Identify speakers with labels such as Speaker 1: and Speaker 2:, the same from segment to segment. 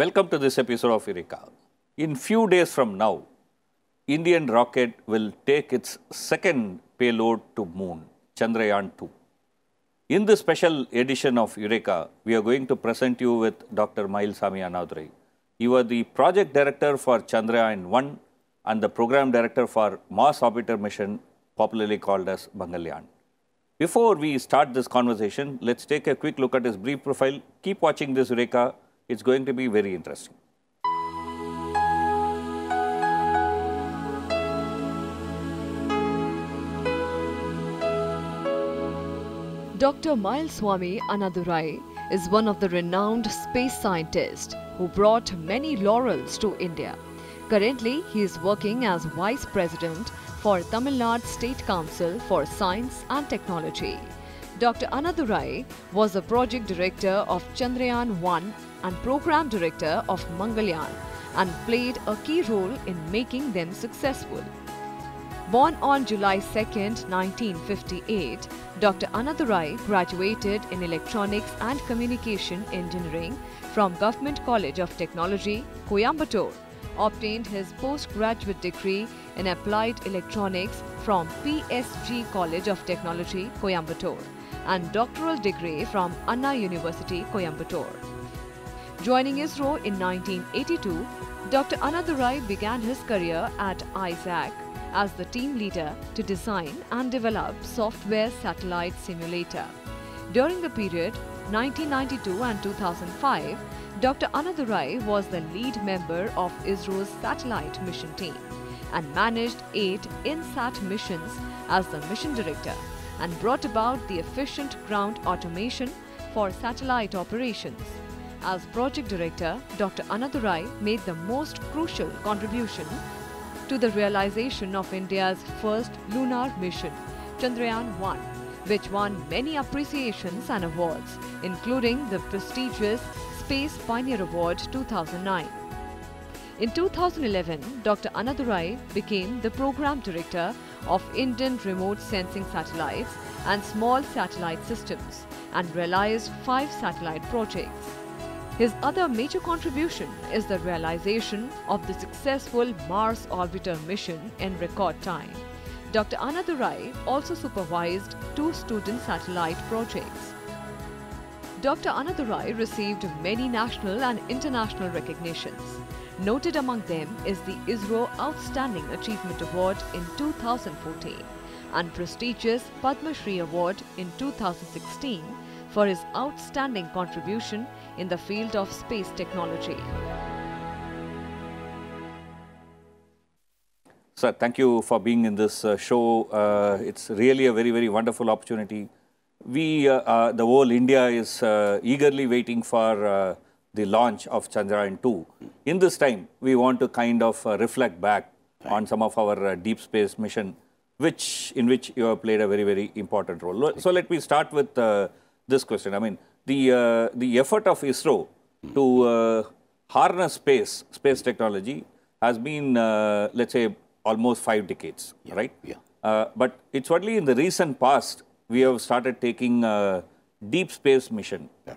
Speaker 1: Welcome to this episode of Eureka. In few days from now, Indian rocket will take its second payload to moon, Chandrayaan-2. In this special edition of Eureka, we are going to present you with Dr. Sami Anadrai. You are the project director for Chandrayaan-1 and the program director for Mars Orbiter Mission, popularly called as Mangalyaan. Before we start this conversation, let's take a quick look at his brief profile. Keep watching this Eureka. It's going to be very interesting.
Speaker 2: Dr. Mileswamy Anadurai is one of the renowned space scientists who brought many laurels to India. Currently, he is working as Vice President for Tamil Nadu State Council for Science and Technology. Dr. Anadurai was the project director of Chandrayaan 1 and program director of Mangalyaan and played a key role in making them successful. Born on July 2, 1958, Dr. Anadurai graduated in Electronics and Communication Engineering from Government College of Technology, Coimbatore, obtained his postgraduate degree in Applied Electronics from PSG College of Technology, Coimbatore, and doctoral degree from Anna University, Coimbatore. Joining ISRO in 1982, Dr. Anadurai began his career at ISAC as the team leader to design and develop software satellite simulator. During the period 1992 and 2005, Dr. Anadurai was the lead member of ISRO's satellite mission team and managed eight INSAT missions as the mission director and brought about the efficient ground automation for satellite operations. As project director, Dr. Anadurai made the most crucial contribution to the realization of India's first lunar mission, Chandrayaan-1, which won many appreciations and awards, including the prestigious Space Pioneer Award 2009. In 2011, Dr. Anadurai became the program director of Indian remote sensing satellites and small satellite systems and realized five satellite projects. His other major contribution is the realization of the successful Mars orbiter mission in record time. Dr. Anadurai also supervised two student satellite projects. Dr. Anadurai received many national and international recognitions. Noted among them is the ISRO Outstanding Achievement Award in 2014 and prestigious Padma Shri Award in 2016 for his outstanding contribution in the field of space technology.
Speaker 1: Sir, thank you for being in this uh, show. Uh, it's really a very, very wonderful opportunity. We, uh, uh the whole India is uh, eagerly waiting for uh, the launch of Chandrayaan 2. In this time, we want to kind of reflect back right. on some of our deep space mission, which in which you have played a very, very important role. So let me start with this question. I mean, the, uh, the effort of ISRO to uh, harness space, space technology has been, uh, let's say, almost five decades, yeah, right? Yeah. Uh, but it's only in the recent past we have started taking deep space mission. Yeah,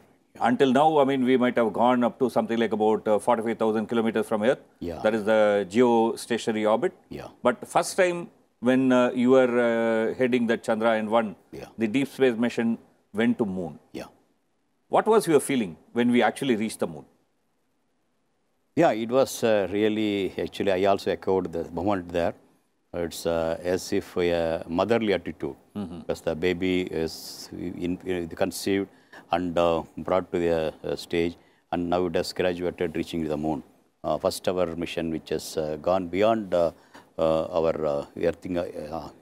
Speaker 1: Until now, I mean, we might have gone up to something like about uh, 45,000 kilometers from Earth. Yeah. That is the geostationary orbit. Yeah. But first time when you were heading the Chandrayaan-1, yeah. the deep space mission went to moon. Yeah. What was your feeling when we actually reached the moon? Yeah, it was uh, really, actually, I also echoed the
Speaker 3: moment there. It's uh, as if a motherly attitude, mm -hmm. because the baby is in, in, conceived and uh, brought to the uh, stage, and now it has graduated, reaching the moon. Uh, first, ever mission, which has uh, gone beyond our Earth,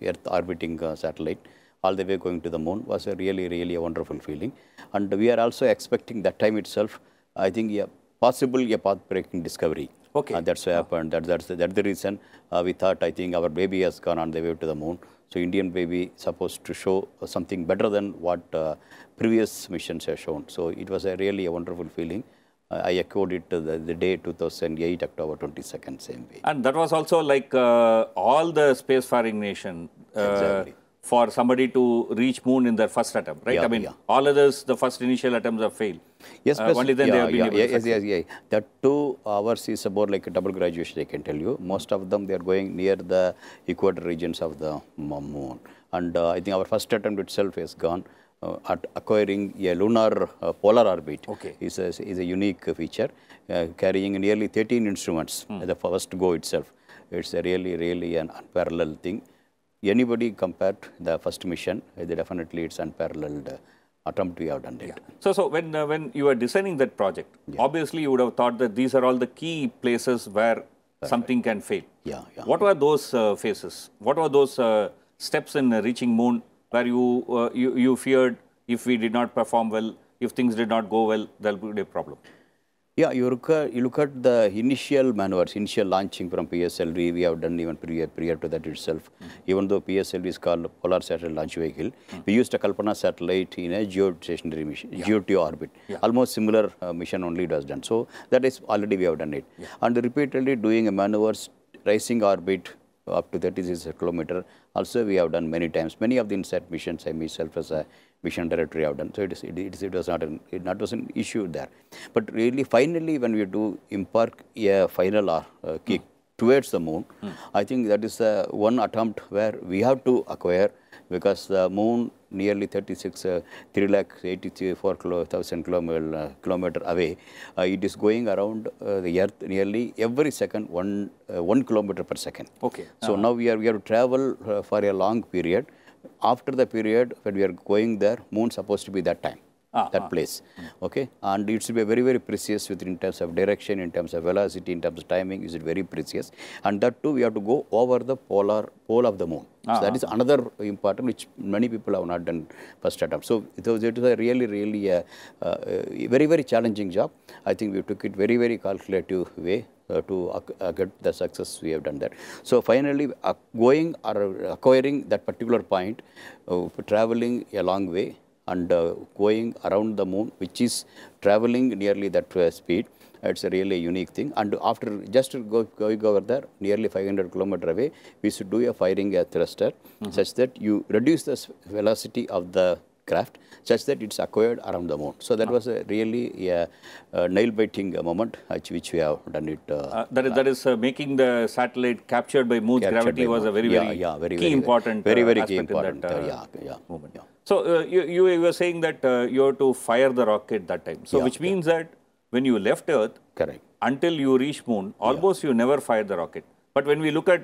Speaker 3: Earth orbiting satellite, all the way going to the moon was a really, really a wonderful feeling. And we are also expecting that time itself, I think, a possible a path-breaking discovery. Okay. And that's what happened. That, that's, that's the reason uh, we thought, I think, our baby has gone on the way to the moon. So Indian baby supposed to show uh, something better than what uh, previous missions have shown. So it was a really a wonderful feeling. Uh, I echoed it the, the, day 2008, October 22nd, same
Speaker 1: way. And that was also like uh, all the spacefaring nation. Uh, exactly for somebody to reach moon in their first attempt, right? Yeah, I mean, yeah. all others, the first initial attempts have failed. Yes, uh, only then yeah, they have been able to. yes,
Speaker 3: yes, yes, The two hours is about like a double graduation, I can tell you. Most of them, they are going near the equator regions of the moon. And uh, I think our first attempt itself has gone. Uh, at acquiring a lunar uh, polar orbit okay. is, a, is a unique feature, uh, carrying nearly 13 instruments mm. the first go itself. It's a really, really an unparalleled thing anybody compared the first mission, uh, definitely it's unparalleled uh, attempt we have done it. Yeah.
Speaker 1: So, so when, uh, when you were designing that project, yeah. obviously you would have thought that these are all the key places where Perfect. something can fail. Yeah, yeah. What were those uh, phases? What were those uh, steps in reaching moon where you, uh, you, you feared if we did not perform well, if things did not go well, there will be a problem?
Speaker 3: Yeah, you look, at, you look at the initial maneuvers, initial launching from PSLV, we have done even prior, prior to that itself. Mm Even though PSLV is called Polar Satellite Launch Vehicle, mm we used a Kalpana satellite in a geostationary mission, yeah. geo orbit. Yeah. Almost similar uh, mission only it was done. So that is already we have done it. Yeah. And repeatedly doing a maneuvers, rising orbit, up to 36 kilometer. Also, we have done many times. Many of the INSAT missions, I myself as a mission directory have done. So it, is, it, it was not an, it not was an issue there. But really, finally, when we do impart a final uh, kick towards the moon, I think that is uh, one attempt where we have to acquire because the moon nearly 36, uh, 3 lakh 84 kilo, thousand kilometer, uh, kilometer away. Uh, it is going around uh, the earth nearly every second, one, uh, one kilometer per second. Okay. So -huh. now we are, we have to travel uh, for a long period after the period when we are going there, moon supposed to be that time.
Speaker 1: Ah, that ah. place,
Speaker 3: hmm. okay, and it should be very, very precise with in terms of direction, in terms of velocity, in terms of timing. Is it very precise? And that too, we have to go over the polar pole of the moon. Ah, so that ah. is another important which many people have not done first attempt. So it was, it was a really, really a, uh, uh, a very, very challenging job. I think we took it very, very calculative way uh, to uh, get the success we have done that. So finally, uh, going or acquiring that particular point, traveling a long way and going around the moon, which is traveling nearly that speed, it's a really unique thing. And after just go, going over there, nearly 500 kilometer away, we should do a firing a thruster mm -hmm. such that you reduce the velocity of the craft such that it's acquired around the moon. So that was a really a, a nail-biting moment which, which we have done it. Uh, uh, that is, that
Speaker 1: is uh, making the satellite captured by moon's captured gravity by was moon. a very, yeah, very, yeah, very, key very, important Very, very uh, key important, that, uh, uh, yeah, yeah, moment. Yeah. So you, you were saying that you have to fire the rocket that time. So yeah, which means yeah. that when you left Earth, correct, until you reach moon, almost you never fired the rocket. But when we look at,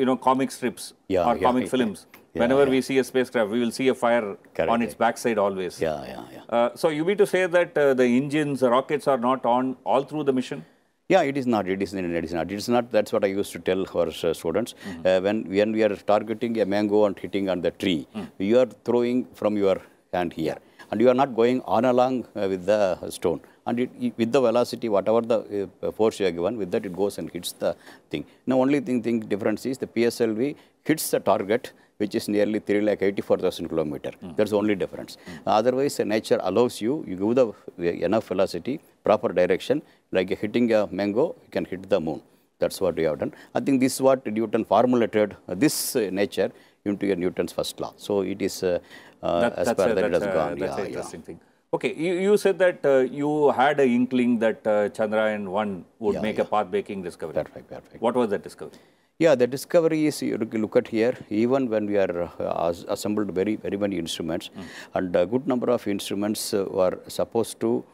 Speaker 1: you know, comic strips or comic films, yeah, Whenever yeah. we see a spacecraft, we will see a fire Correct. on its backside always. Yeah, yeah, yeah. Uh, so you mean to say that uh, the engines, the rockets are not on all through the mission?
Speaker 3: Yeah, it is not. It is, it is not. It is not. That's what I used to tell our uh, students. Mm -hmm. uh, when when we are targeting a mango and hitting on the tree, mm. you are throwing from your hand here, and you are not going on along uh, with the stone and it, with the velocity, whatever the uh, force you are given, with that it goes and hits the thing. Now, only thing, thing difference is the PSLV hits the target which is nearly 3 lakh 84,000 kilometer. Mm. That's the only difference. Mm. Otherwise, nature allows you, you give the enough velocity, proper direction, like hitting a mango, you can hit the moon. That's what we have done. I think this is what Newton formulated uh, this uh, nature into Newton's first law. So it is uh,
Speaker 1: uh that, as far as that it has gone. That's yeah, an interesting yeah. thing. Okay, you, you said that uh, you had an inkling that uh, Chandrayaan 1 would yeah, make yeah. a path-breaking discovery. Perfect, perfect. What was that discovery?
Speaker 3: Yeah, the discovery is, you look at here, even when we are uh, assembled very, very many instruments, mm. and a good number of instruments uh, were supposed to,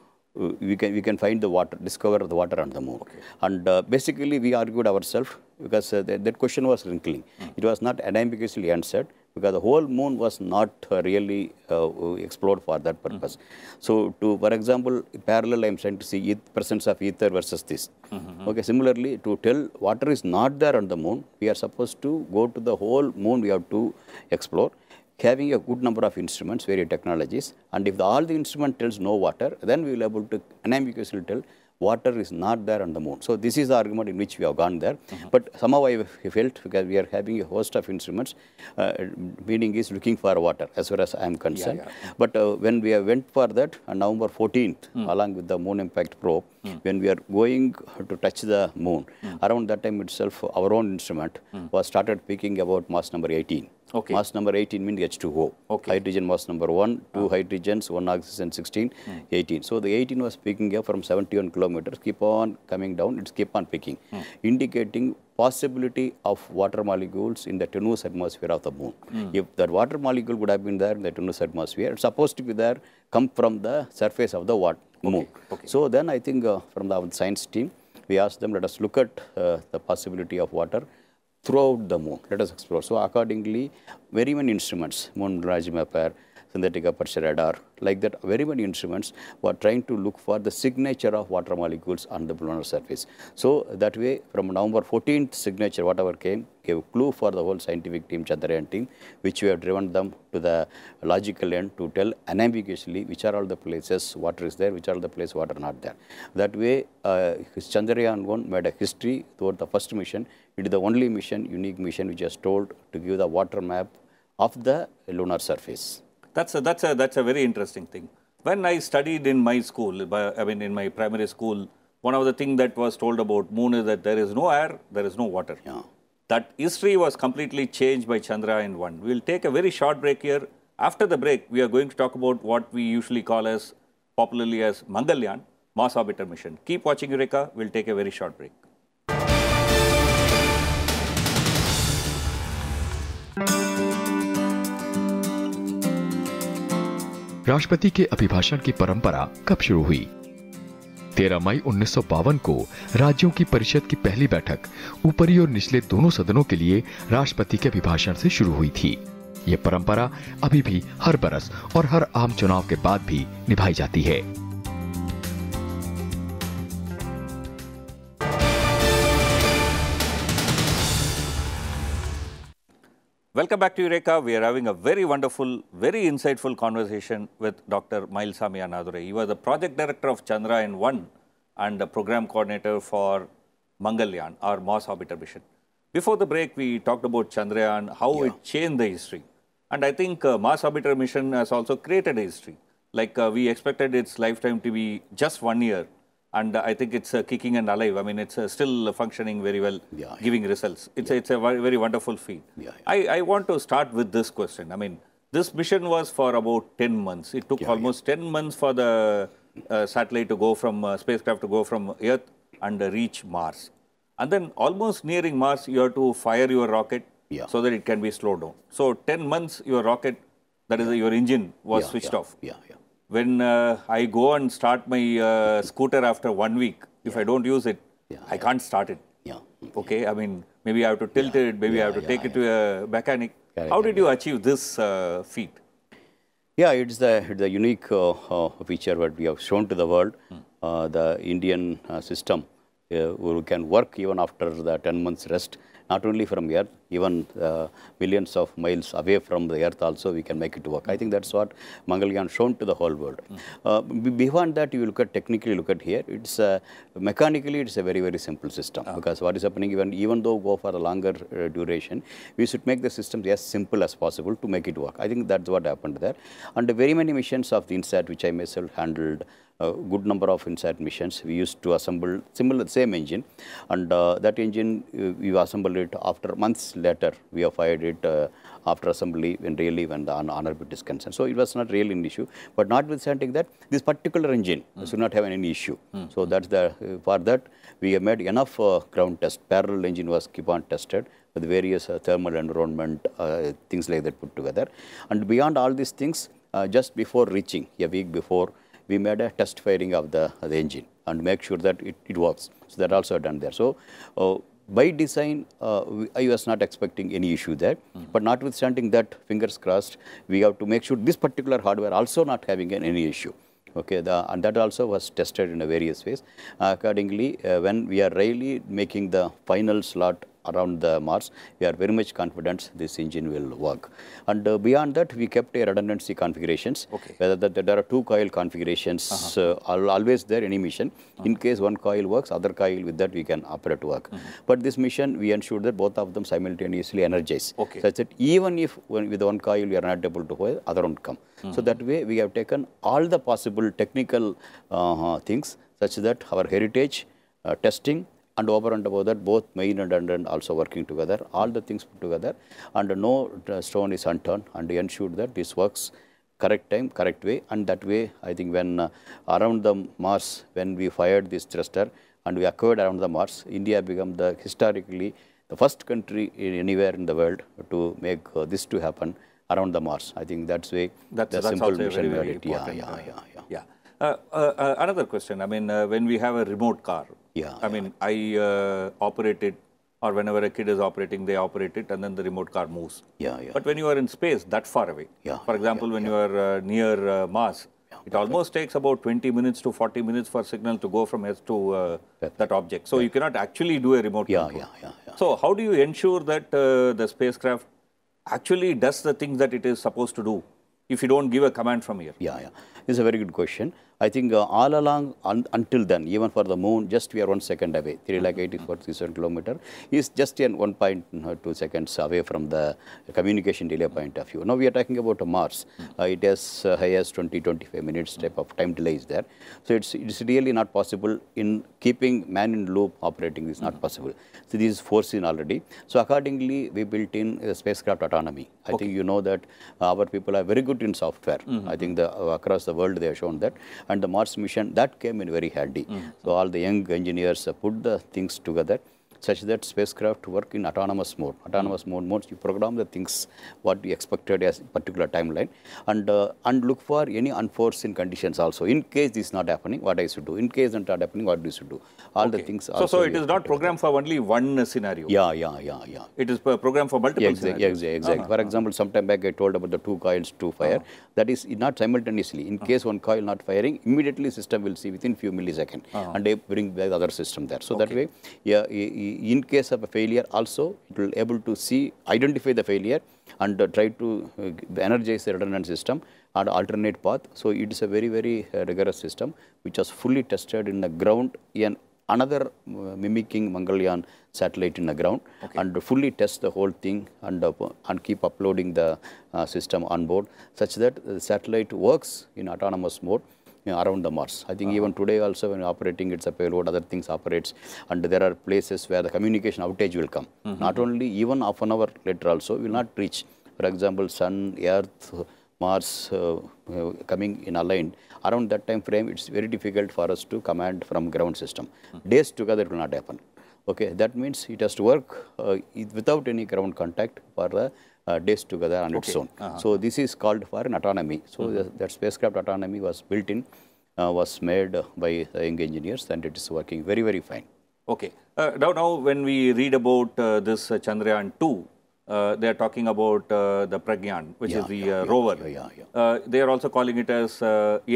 Speaker 3: uh, we, can, we can find the water, discover the water on the moon. Okay. And uh, basically, we argued ourselves because uh, that, that, question was wrinkling. Mm. It was not unambiguously answered because the whole moon was not really uh, explored for that mm-hmm. purpose. Mm -hmm. So, to for example, parallel I am trying to see presence of ether versus this. Mm -hmm. Okay, similarly, to tell water is not there on the moon, we are supposed to go to the whole moon. We have to explore having a good number of instruments, various technologies, and if the, all the instrument tells no water, then we will able to unambiguously tell water is not there on the moon. So this is the argument in which we have gone there. Mm -hmm. But somehow I felt because we are having a host of instruments, uh, meaning is looking for water as far as I am concerned. Yeah, yeah. But uh, when we went for that on November 14th, mm. along with the moon impact probe, mm. when we are going to touch the moon, hmm. around that time itself, our own instrument hmm. was started speaking about mass number 18. Okay. Mass number 18 means H2O. Okay. Hydrogen mass number 1, 2 ah. hydrogens, 1 oxygen, 16, mm. 18. So the 18 was picking up from 71 kilometers, keep on coming down, it's keep on picking, mm. indicating possibility of water molecules in the tenuous atmosphere of the moon. Mm. If that water molecule would have been there in the tenuous atmosphere, it's supposed to be there, come from the surface of the water, moon. Okay. Okay. So then I think uh, from the science team, we asked them, let us look at uh, the possibility of water throughout the moon. Let us explore. So, accordingly, very many instruments, moon radar, mapper, synthetic aperture radar, like that very many instruments were trying to look for the signature of water molecules on the lunar surface. So, that way from November 14th signature whatever came gave a clue for the whole scientific team, Chandrayaan team, which we have driven them to the logical end to tell unambiguously which are all the places water is there, which are the places water not there. That way uh, Chandrayaan 1 made a history throughout the first mission it is the only mission, unique mission, which has told to give the water map of the lunar surface.
Speaker 1: That's a, that's a, that's a very interesting thing. When I studied in my school, I mean in my primary school, one of the things that was told about moon is that there is no air, there is no water. Yeah. That history was completely changed by Chandra in one. We'll take a very short break here. After the break, we are going to talk about what we usually call as popularly as Mangalyaan, Mars Orbiter Mission. Keep watching Eureka. We'll take a very short break.
Speaker 3: राष्ट्रपति के अभिभाषण की परंपरा कब शुरू हुई 13 मई उन्नीस को राज्यों की परिषद की पहली बैठक ऊपरी और निचले दोनों सदनों के लिए राष्ट्रपति के अभिभाषण से शुरू हुई थी ये परंपरा अभी भी हर बरस और हर आम चुनाव के बाद भी निभाई जाती है
Speaker 1: Welcome back to Eureka. We are having a very wonderful, very insightful conversation with Dr. Mailsami Anadure. He was the project director of Chandrayaan 1 and the program coordinator for Mangalyaan, our Mars orbiter mission. Before the break, we talked about Chandrayaan, how yeah. it changed the history. And I think uh, Mars orbiter mission has also created a history. Like uh, we expected its lifetime to be just one year, and I think it's uh, kicking and alive. I mean, it's uh, still functioning very well, yeah, yeah. giving results. It's, yeah. a, it's a very wonderful feat. I, I want to start with this question. I mean, this mission was for about 10 months. It took almost 10 months for the uh, satellite to go from, uh, spacecraft to go from Earth and uh, reach Mars. And then almost nearing Mars, you have to fire your rocket so that it can be slowed down. So 10 months, your rocket, that is your engine, was switched off. Yeah, yeah when uh, I go and start my uh, scooter after one week, if yeah. I don't use it, yeah, I can't start it. Yeah. Okay. I mean, maybe I have to tilt it. Maybe I have to take it to a mechanic. Correct, How did you achieve this uh, feat?
Speaker 3: Yeah, it's the, the unique uh, uh, feature that we have shown to the world. Hmm. Uh, the Indian system uh, can work even after the 10 months rest not only from Earth, even uh, millions of miles away from the Earth also we can make it work. I think that's what Mangalyaan shown to the whole world. Hmm. Uh, beyond that, you look at technically, look at here, it's uh, mechanically, it's a very, very simple system ah. because what is happening, even, even though go for a longer uh, duration, we should make the system as simple as possible to make it work. I think that's what happened there. And very many missions of the INSAT, which I myself handled, a good number of inside missions. We used to assemble similar same engine and uh, that engine uh, we assembled it after months later we have fired it uh, after assembly when really when the honor bit is concerned. So it was not really an issue but notwithstanding that this particular engine mm. should not have any issue. Mm. So that's the uh, for that we have made enough uh, ground test parallel engine was keep on tested with various uh, thermal environment things like that put together and beyond all these things just before reaching a week before we made a test firing of the, the engine and make sure that it, it works. So that also done there. So uh, by design, uh, I was not expecting any issue there. Mm -hmm. But notwithstanding that, fingers crossed, we have to make sure this particular hardware also not having an, any issue. Okay, the, and that also was tested in various ways. Uh, accordingly, when we are really making the final slot around the Mars, we are very much confident this engine will work. And uh, beyond that, we kept a redundancy configurations. Okay. Whether that, that there are two coil configurations uh-huh. uh -huh. uh, always there any mission. -huh. In uh-huh. case one coil works, other coil with that we can operate work. -huh. Mm-hmm. But this mission, we ensured that both of them simultaneously energize. Okay. Such that even if when, with one coil we are not able to hold, other one come. So mm-hmm. that way we have taken all the possible technical uh, things such that our heritage, uh, testing, and over and above that both main and under also working together, all the things put together and no uh, stone is unturned and ensured that this works correct time, correct way and that way I think when uh, around the Mars when we fired this thruster and we acquired around the Mars, India became the historically the first country in anywhere in the world to make uh, this to happen around the Mars. I think that's way that's, the that's simple mission very, very yeah, yeah, yeah,
Speaker 1: yeah. Uh, yeah. Uh, uh, another question. I mean, uh, when we have a remote car, yeah. I yeah. mean, I uh, operate it, or whenever a kid is operating, they operate it, and then the remote car moves. Yeah, yeah. But when you are in space, that far away. Yeah. For example, yeah, when you are uh, near uh, Mars, it almost takes about 20 minutes to 40 minutes for signal to go from S to uh, that object. So you cannot actually do a remote yeah, control. Yeah, yeah, yeah. So how do you ensure that uh, the spacecraft actually does the things that it is supposed to do if you don't give a command from here?
Speaker 3: Yeah, yeah. This is a very good question. I think uh, all along un until then, even for the moon, just we are one second away, 3 lakh mm-hmm. kilometer is just 1.2 seconds away from the communication delay point of view. Now we are talking about uh, Mars. Mm-hmm. Uh, it has uh, high as 20, 25 minutes type of time delay is there. So it's, it's really not possible in keeping man in loop operating is not mm -hmm. possible. So this is foreseen already. So accordingly, we built in uh, spacecraft autonomy. I okay. think you know that uh, our people are very good in software. Mm -hmm. I think the, uh, across the world they have shown that. And the Mars mission, that came in very handy. Mm -hmm. So all the young engineers put the things together such that spacecraft work in autonomous mode. Autonomous mode modes, you program the things what you expected as particular timeline and uh, and look for any unforeseen conditions also. In case this is not happening, what I should do? In case it's not happening, what do you should do? All okay. the things. So, so it is
Speaker 1: not programmed for only one scenario. Yeah, yeah, yeah, yeah.
Speaker 3: It is uh, programmed for multiple exactly, scenarios. exactly. Uh -huh. For uh-huh. example, sometime back I told about the two coils to fire. Uh -huh. That is not simultaneously. In uh -huh. case one coil not firing, immediately system will see within few milliseconds uh-huh. and they bring the other system there. So okay. that way, yeah, in case of a failure also, it will able to see, identify the failure and uh, try to uh, energize the redundant system and alternate path. So, it is a very, very uh, rigorous system which was fully tested in the ground in another uh, mimicking Mangalyaan satellite in the ground okay. and fully test the whole thing and, uh, and keep uploading the system on board such that the satellite works in autonomous mode around the Mars. I think uh ah. -huh. even today also when operating it's a payload, other things operates and there are places where the communication outage will come. Mm -hmm. Not only even half an hour later also will not reach. For example, Sun, Earth, Mars uh, uh, coming in aligned, around that time frame it's very difficult for us to command from ground system. Mm -hmm. Days together it will not happen. Okay, that means it has to work uh, without any ground contact for the uh, days together on okay. its own. Uh -huh. So this is called for an autonomy. So mm -hmm. the, that spacecraft autonomy was built in, uh, was made by the young engineers and it is working very, very fine.
Speaker 1: Okay. Uh, now, now, when we read about uh, this Chandrayaan 2, they are talking about the Pragyan, which yeah, is the yeah, rover. Yeah, yeah, yeah. they are also calling it as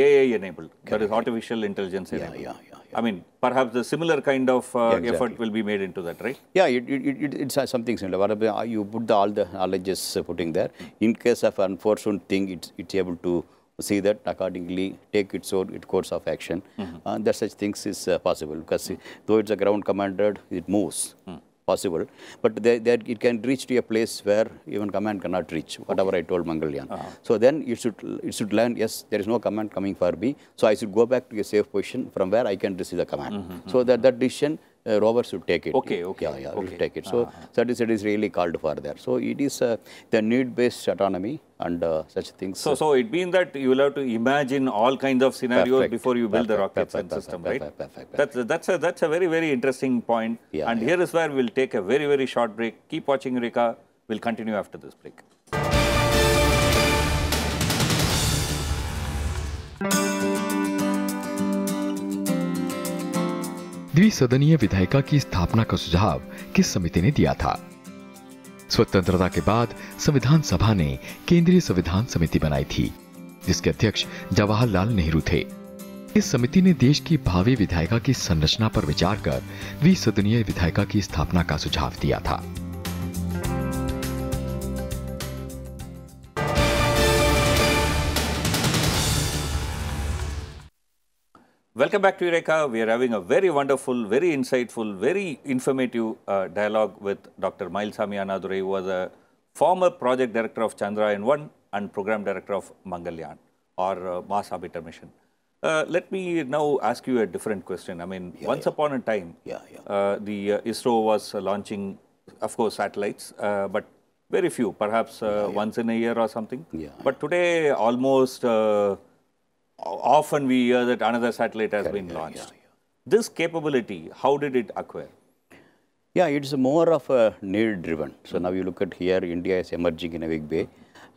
Speaker 1: AI enabled, Correct. that is artificial intelligence enabled. Yeah, yeah, I mean, perhaps the similar kind of uh, yeah, exactly. effort will be made into that, right? Yeah, it, it,
Speaker 3: it, it's uh, something similar. Uh, you put the, all the knowledges uh, putting there. In case of unfortunate thing, it's, it's able to see that accordingly take its own its course of action. Mm -hmm. uh, that such things is uh, possible because mm -hmm. though it's a ground commander, it moves. Mm -hmm possible, but that it can reach to a place where even command cannot reach, whatever okay. I told Mongolian. Uh -huh. So then it should, it should learn, yes, there is no command coming for me, so I should go back to a safe position from where I can receive the command. Mm -hmm. So that, that decision uh, rovers take it. Okay, okay. Yeah, yeah, okay. will take it. So uh -huh. that is it is really called for there. So it is uh, the need-based autonomy and uh, such things. So, so it
Speaker 1: means that you will have to imagine all kinds of scenarios perfect. before you build perfect. the rocket perfect. system, right? Perfect. That's that's a that's a very very interesting point. Yeah, and yeah. here is where we'll take a very very short break. Keep watching Rika. We'll continue after this break.
Speaker 3: द्विसदनीय विधायिका की स्थापना का सुझाव किस समिति ने दिया था स्वतंत्रता के बाद संविधान सभा ने केंद्रीय संविधान समिति बनाई थी जिसके अध्यक्ष जवाहरलाल नेहरू थे इस समिति ने देश की भावी विधायिका की संरचना पर विचार कर द्विसदनीय विधायिका की स्थापना का सुझाव दिया था
Speaker 1: Welcome back to Eureka. We are having a very wonderful, very insightful, very informative uh, dialogue with Dr. Miles Anadure, who was a former project director of Chandrayaan-1 and program director of Mangalyaan or uh, Mars Orbiter Mission. Uh, let me now ask you a different question. I mean, yeah, once yeah. upon a time, yeah, uh, the uh, ISRO was launching, of course, satellites, uh, but very few, perhaps once in a year or something. But today, almost often we hear that another satellite has been launched. Yeah. This capability, how did it acquire?
Speaker 3: Yeah, it's more of a need driven. So now you look at here, India is emerging in a big way.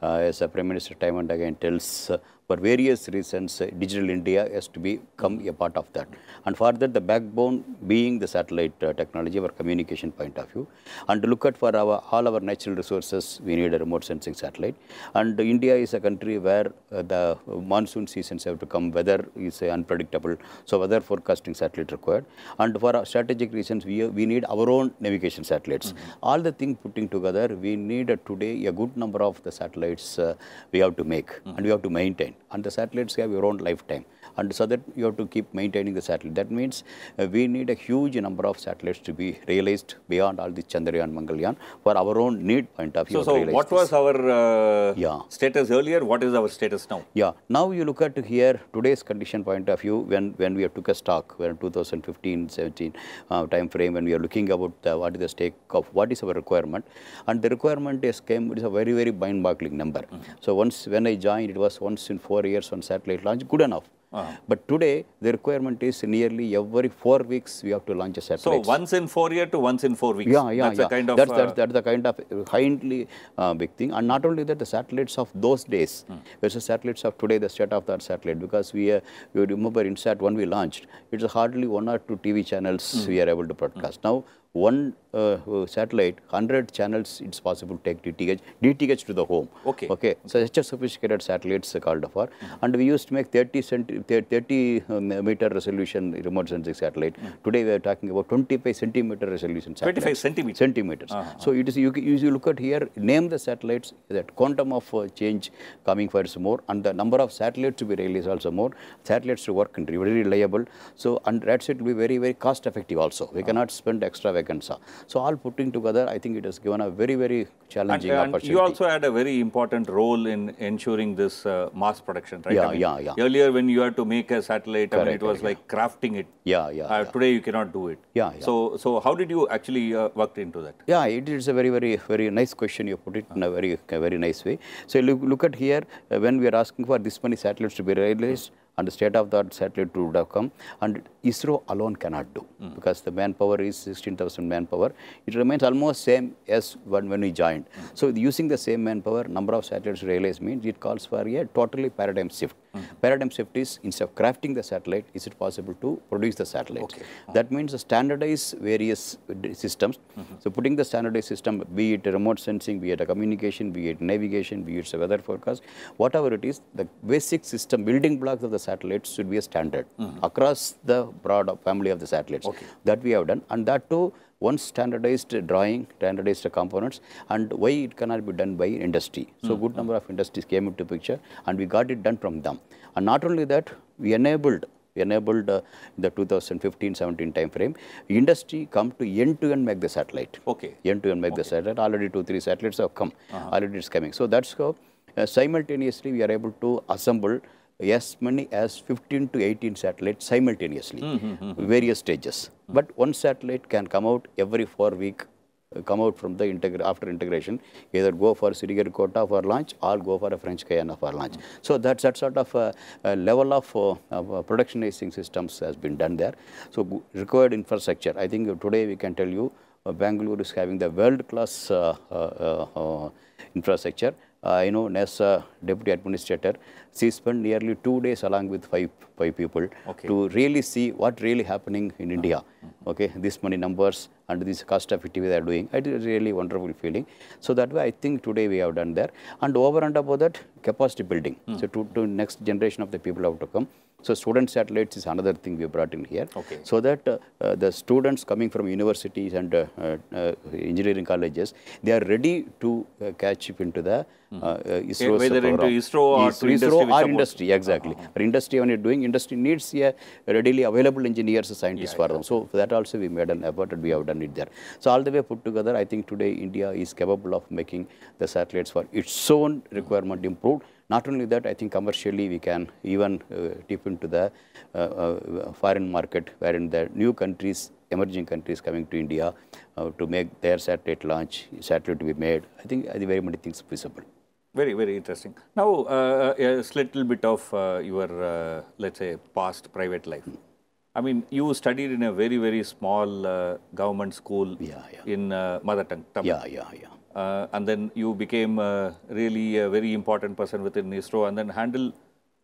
Speaker 3: Uh, as the Prime Minister time and again tells uh, for various reasons, uh, Digital India has to become a part of that. And for that, the backbone being the satellite uh, technology, our communication point of view. And to look at for our, all our natural resources, we need a remote sensing satellite. And India is a country where uh, the monsoon seasons have to come, weather is unpredictable. So weather forecasting satellite required. And for strategic reasons, we, we need our own navigation satellites. Mm -hmm. All the thing putting together, we need today a good number of the satellites uh, we have to make mm -hmm. and we have to maintain and the satellites have your own lifetime and so that you have to keep maintaining the satellite. That means uh, we need a huge number of satellites to be realized beyond all the Chandrayaan, Mangalyaan for our own need point of view. So, so what this. was
Speaker 1: our uh, yeah. status earlier? What is our status now?
Speaker 3: Yeah. Now you look at here today's condition point of view when when we took a stock when 2015, 17 uh, time frame when we are looking about the, what is the stake of what is our requirement and the requirement is came it is a very very mind-boggling number. Mm -hmm. So once when I joined it was once in four years on satellite launch good enough. Uh ah. -huh. But today, the requirement is nearly every four weeks we have to launch a satellite. So once
Speaker 1: in four year to once in four weeks. Yeah, yeah, that's yeah. The kind of, that's, that's, uh,
Speaker 3: that's the kind of kindly uh, big thing. And not only that, the satellites of those days hmm. versus satellites of today, the state of that satellite. Because we, uh, remember InSat when we launched, it's hardly one or two TV channels hmm. we are able to broadcast. Hmm. Now one uh, uh satellite, 100 channels, it's possible to take DTH, DTH to the home. Okay. Okay. So, such a sophisticated satellites called for. Mm -hmm. And we used to make 30, centi 30 um, meter resolution remote sensing satellite. Mm -hmm. Today, we are talking about 25 centimeter resolution 25 centimeter. centimeters. Uh -huh. So, it is, you, you look at here, name the satellites, that quantum of uh, change coming for is more and the number of satellites to be released also more. Satellites to work and very reliable. So, and that's it will be very, very cost effective also. We -huh. cannot spend extra seconds. So all putting together, I think it has given a very,
Speaker 1: very challenging and, and opportunity. You also had a very important role in ensuring this uh, mass production, right? Yeah, I mean, yeah, yeah. Earlier when you had to make a satellite, Correct, I mean, it was like crafting it. Yeah, yeah, uh, yeah, Today you cannot do it. Yeah, yeah. So, so how did you actually uh, into that?
Speaker 3: Yeah, it is a very, very, very nice question. You put it in a very, very nice way. So look, look at here, uh, when we are asking for this many satellites to be realized, and the state of that satellite to come and ISRO alone cannot do mm. because the manpower is 16,000 manpower. It remains almost same as when, when we joined. Mm. So using the same manpower, number of satellites relays means it calls for a totally paradigm shift. Mm. Paradigm shift is instead of crafting the satellite, is it possible to produce the satellite? Okay. That means standardize various systems. -hmm. So putting the standardized system, be it remote sensing, be it a communication, be it navigation, be it a weather forecast, whatever it is, the basic system building blocks of the satellites should be a standard mm-hmm. across the broad family of the satellites. Okay. That we have done and that too one standardized drawing, standardized components and why it cannot be done by industry. So, mm good number of industries came into picture and we got it done from them. And not only that, we enabled we enabled uh, the 2015-17 time frame, industry come to end-to-end make the satellite. Okay. End-to-end make okay. the satellite. Already two, three satellites have come. Uh -huh. Already it's coming. So that's how uh, simultaneously we are able to assemble as many as 15 to 18 satellites simultaneously, mm -hmm, various stages. Mm -hmm. But one satellite can come out every four week, uh, come out from the after integration, either go for Sirigirkota for launch or go for a French Guyana for launch. So that's that sort of uh, uh, level of, uh, of uh, productionizing systems has been done there. So required infrastructure. I think today we can tell you uh, Bangalore is having the world-class infrastructure uh, you know, NASA deputy administrator, she spent nearly two days along with five, five people okay. to really see what really happening in India. -huh. Okay, this many numbers and this cost effective they are doing. It is really wonderful feeling. So that way, I think today we have done there. And over and above that, capacity building. Hmm. So to, to next generation of the people have to come. So student satellites is another thing we brought in here. Okay. So that uh, the students coming from universities and uh, uh, uh, engineering colleges, they are ready to catch up into the hmm. uh, ISRO. Whether into ISRO or, ISRO, ISRO industry, or industry. exactly. -huh. But industry, when you're doing, industry needs a readily available engineers, scientists yeah, for them. So for that also we made an effort and we have done it there. So all the way put together, I think today India is capable of making the satellites for its own requirement improved not only that, I think commercially we can even uh, dip into the uh, uh, foreign market wherein the new countries emerging countries coming to India uh, to make their satellite launch, satellite to be made. I think uh, very many things feasible.
Speaker 1: Very, very interesting. Now, uh, a little bit of uh, your, let's say, past private life. Mm. I mean, you studied in a very, very small government school yeah, yeah. in mother tongue, Tamil. Yeah, yeah, yeah. Uh, and then you became uh, really a very important person within ISRO and then handle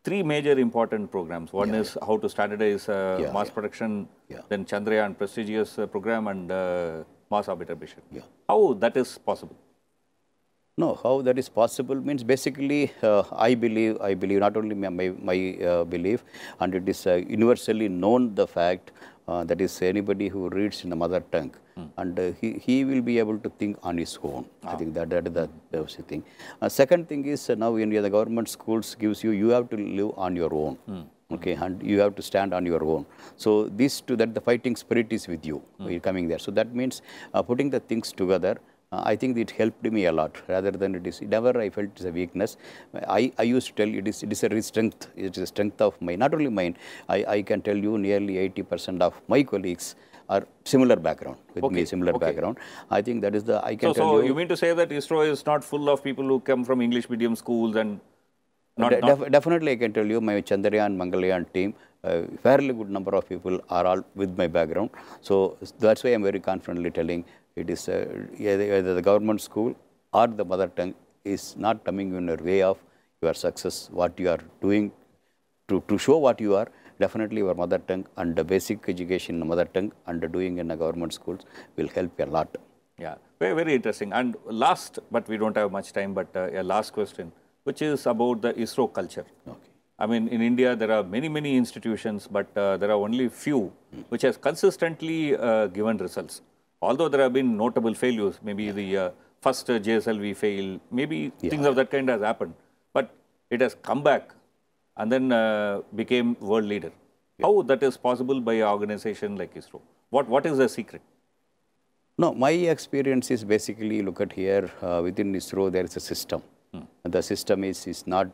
Speaker 1: three major important programs. One yeah, is yeah. how to standardize uh, yeah, mass production, then Chandrayaan prestigious uh, program and uh, mass orbiter mission. How that is possible?
Speaker 3: No, how that is possible means basically uh, I believe, I believe not only my, my uh, belief and it is uh, universally known the fact uh, that is anybody who reads in the mother tongue mm. and uh, he, he will be able to think on his own. Ah. I think that that is the basic thing. Uh, second thing is now in the government schools gives you, you have to live on your own. Mm okay and you have to stand on your own so this to that the fighting spirit is with you mm. you're coming there so that means uh, putting the things together uh, I think it helped me a lot rather than it is never I felt it is a weakness. I, I used to tell it is it is a strength, it is a strength of mine, not only mine, I, I can tell you nearly 80% of my colleagues are similar background with okay. me similar okay. background i think that is the i can so, tell so you you
Speaker 1: mean to say that isro is not full of people who come from english medium schools and not, De not def definitely i
Speaker 3: can tell you my chandrayaan mangalyaan team a fairly good number of people are all with my background. So that's why I'm very confidently telling it is uh, either the government school or the mother tongue is not coming in your way of your success, what you are doing to, to show what you are. Definitely your mother tongue and the basic education in the mother tongue and doing in the government schools will help you a lot.
Speaker 1: Yeah, very, very interesting. And last, but we don't have much time, but uh, a last question, which is about the ISRO culture. Okay. I mean, in India, there are many, many institutions, but uh, there are only few which has consistently uh, given results. Although there have been notable failures, maybe yeah. the uh, first uh, JSLV fail, maybe yeah. things of that kind has happened. But it has come back and then uh, became world leader. Yeah. How that is possible by an organization like ISRO? What, what is the secret?
Speaker 3: No, my experience is basically, look at here, uh, within ISRO, there is a system. Hmm. The system is, is not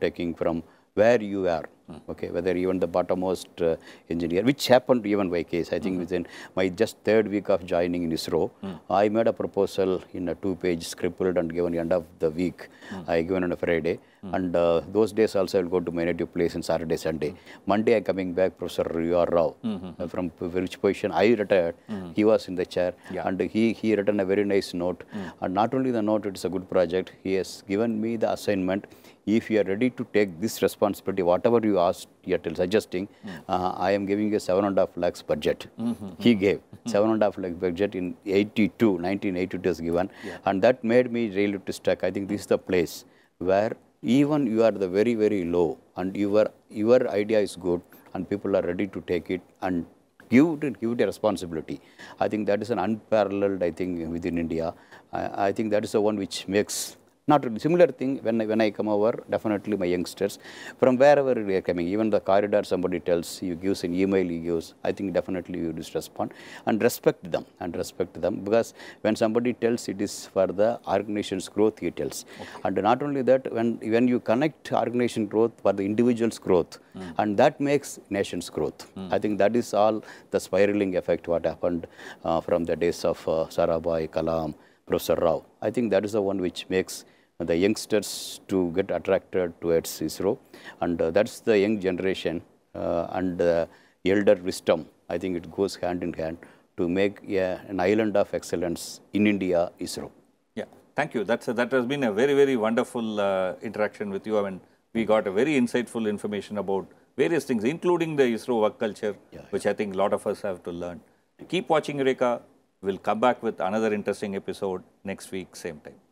Speaker 3: taking from where you are Hmm. okay, whether even the bottommost uh, engineer, which happened even by case. I think mm -hmm. within my just third week of joining in ISRO, mm I made a proposal in a two-page scribbled and given end of the week. Mm I given on a Friday. Hmm. And uh, those days also I will go to my native place on Saturday, Sunday. Hmm. Monday I coming back, Professor Riyar Rao, uh, from which position I retired. He was in the chair yeah. and he, he written a very nice note. And not only the note, it's a good project. He has given me the assignment. If you are ready to take this responsibility, whatever you you asked, you are suggesting, uh, I am giving you a seven and a half lakhs budget. Mm -hmm. He gave seven and a half lakh budget in 82, 1982 is given. Yeah. And that made me really to stuck. I think this is the place where even you are the very, very low and your, your idea is good and people are ready to take it and give it, give it a responsibility. I think that is an unparalleled, I think, within India. I, I think that is the one which makes not really. Similar thing when, when I come over, definitely my youngsters, from wherever they are coming, even the corridor somebody tells, you gives an email, you use. I think definitely you just respond and respect them and respect them because when somebody tells it is for the organization's growth, he tells. Okay. And not only that, when, when you connect organization growth for the individual's growth mm. and that makes nation's growth. Mm. I think that is all the spiraling effect what happened uh, from the days of uh, Sarabhai, Kalam, Professor Rao. I think that is the one which makes the youngsters to get attracted towards ISRO. And uh, that's the young generation uh, and uh, elder wisdom. I think it goes hand in hand to make yeah, an island of excellence in India, ISRO.
Speaker 1: Yeah, thank you. That's a, that has been a very, very wonderful uh, interaction with you. I mean, we got a very insightful information about various things, including the ISRO work culture, yeah, which I think a lot of us have to learn. Keep watching Reka. We'll come back with another interesting episode next week, same time.